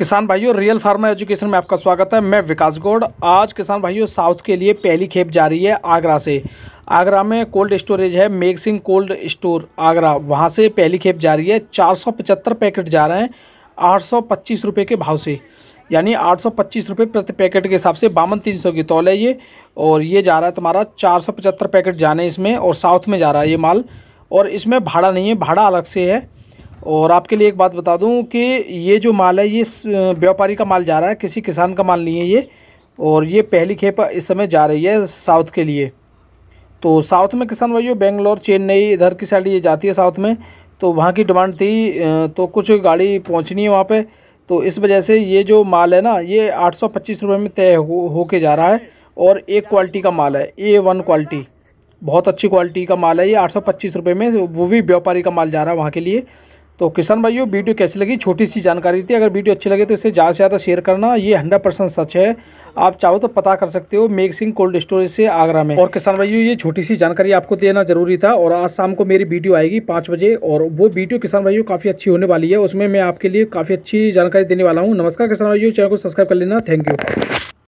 किसान भाइयों real pharma education में आपका स्वागत है मैं विकास गौड़ आज किसान भाइयों साउथ के लिए पहली खेप जा रही है आगरा से आगरा में कोल्ड स्टोरेज है मेग सिंह कोल्ड स्टोर आगरा वहां से पहली खेप जा रही है चार पैकेट जा रहे हैं आठ सौ के भाव से यानी आठ सौ प्रति पैकेट के हिसाब से बावन तीन सौ की तौल है ये और ये जा रहा है तुम्हारा चार पैकेट जाने इसमें और साउथ में जा रहा है ये माल और इसमें भाड़ा नहीं है भाड़ा अलग से है और आपके लिए एक बात बता दूं कि ये जो माल है ये व्यापारी का माल जा रहा है किसी किसान का माल नहीं है ये और ये पहली खेप इस समय जा रही है साउथ के लिए तो साउथ में किसान भाइयों बेंगलोर चेन्नई इधर की साइड ये जाती है साउथ में तो वहाँ की डिमांड थी तो कुछ गाड़ी पहुँचनी है वहाँ पर तो इस वजह से ये जो माल है ना ये आठ सौ पच्चीस रुपये में तय हो हो जा रहा है और एक क्वालिटी का माल है ए वन क्वालिटी बहुत अच्छी क्वालिटी का माल है ये आठ सौ पच्चीस रुपये में वो भी व्यापारी का माल जा रहा है वहाँ के लिए तो किसान भाइयों वीडियो कैसी लगी छोटी सी जानकारी थी अगर वीडियो अच्छी लगे तो इसे ज़्यादा से ज़्यादा शेयर करना ये हंड्रेड परसेंट सच है आप चाहो तो पता कर सकते हो मेघ सिंह कोल्ड स्टोरेज से आगरा में और किसान भाइयों ये छोटी सी जानकारी आपको देना जरूरी था और आज शाम को मेरी वीडियो आएगी पाँच बजे और वो वीडियो किसान भाइयों काफ़ी अच्छी होने वाली है उसमें मैं आपके लिए काफ़ी अच्छी जानकारी देने वाला हूँ नमस्कार किसान भाइयों चैनल को सब्सक्राइब कर लेना थैंक यू